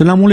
Aslam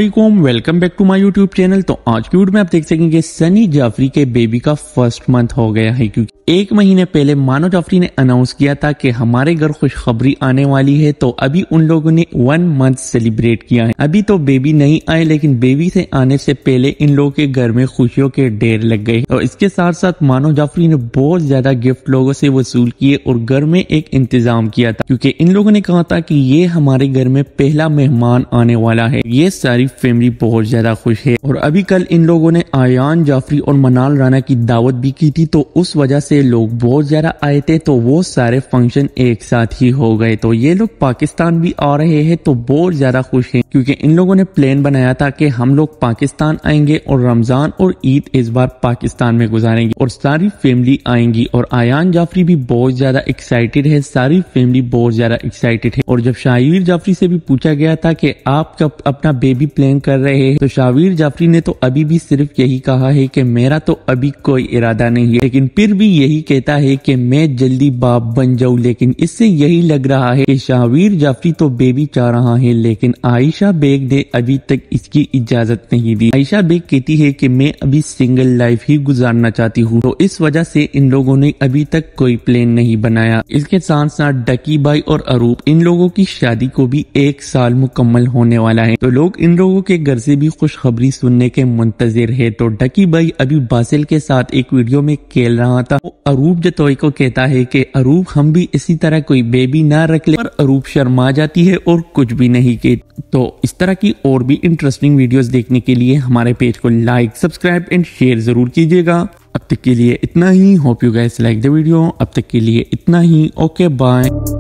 welcome back to my YouTube channel तो आज की वीडियो में आप देख सकेंगे सनी जाफरी के बेबी का फर्स्ट मंथ हो गया है क्योंकि एक महीने पहले मानो जाफरी ने अनाउंस किया था कि हमारे घर खुशखबरी आने वाली है तो अभी उन लोगों ने वन मंथ सेलिब्रेट किया है अभी तो बेबी नहीं आए लेकिन बेबी से आने से पहले इन लोगों के घर में खुशियों के ढेर लग गए और इसके साथ साथ मानो जाफरी ने बहुत ज्यादा गिफ्ट लोगों से वसूल किए और घर में एक इंतजाम किया था क्योंकि इन लोगों ने कहा था कि ये हमारे घर में पहला मेहमान आने वाला है ये सारी फैमिली बहुत ज्यादा खुश है और अभी कल इन लोगों ने आयान जाफरी और मनाल राना की दावत भी की थी तो उस वजह से लोग बहुत ज्यादा आए थे तो वो सारे फंक्शन एक साथ ही हो गए तो ये लोग पाकिस्तान भी आ रहे हैं तो बहुत ज्यादा खुश है क्योंकि इन लोगों ने प्लान बनाया था कि हम लोग पाकिस्तान आएंगे और रमजान और ईद इस बार पाकिस्तान में गुजारेंगे और सारी फैमिली आएंगी और आयान जाफरी भी बहुत ज्यादा एक्साइटेड है सारी फैमिली बहुत ज्यादा एक्साइटेड है और जब शाहिर जाफरी से भी पूछा गया था कि आप कब अपना बेबी प्लान कर रहे हैं तो शावीर जाफरी ने तो अभी भी सिर्फ यही कहा है कि मेरा तो अभी कोई इरादा नहीं है लेकिन फिर भी यही कहता है कि मैं जल्दी बाप बन जाऊं लेकिन इससे यही लग रहा है कि शावीर जाफरी तो बेबी चाह रहा है लेकिन आयशा बेग ने अभी तक इसकी इजाजत नहीं दी आयशा बेग कहती है कि मैं अभी सिंगल लाइफ ही गुजारना चाहती हूँ तो इस वजह से इन लोगों ने अभी तक कोई प्लान नहीं बनाया इसके साथ साथ डकी बाई और अरूप इन लोगों की शादी को भी एक साल मुकम्मल होने वाला है तो लोग लोग इन लोगों के घर से भी खुशखबरी सुनने के मुंतजर है तो डकी भाई अभी बासिल के साथ एक वीडियो में खेल रहा था तो अरूप जतोई को कहता है कि अरूप हम भी इसी तरह कोई बेबी ना रख ले पर अरूप शर्मा जाती है और कुछ भी नहीं कहती तो इस तरह की और भी इंटरेस्टिंग वीडियो देखने के लिए हमारे पेज को लाइक सब्सक्राइब एंड शेयर जरूर कीजिएगा अब तक के लिए इतना ही hope you guys like the video अब तक के लिए इतना ही ओके बाय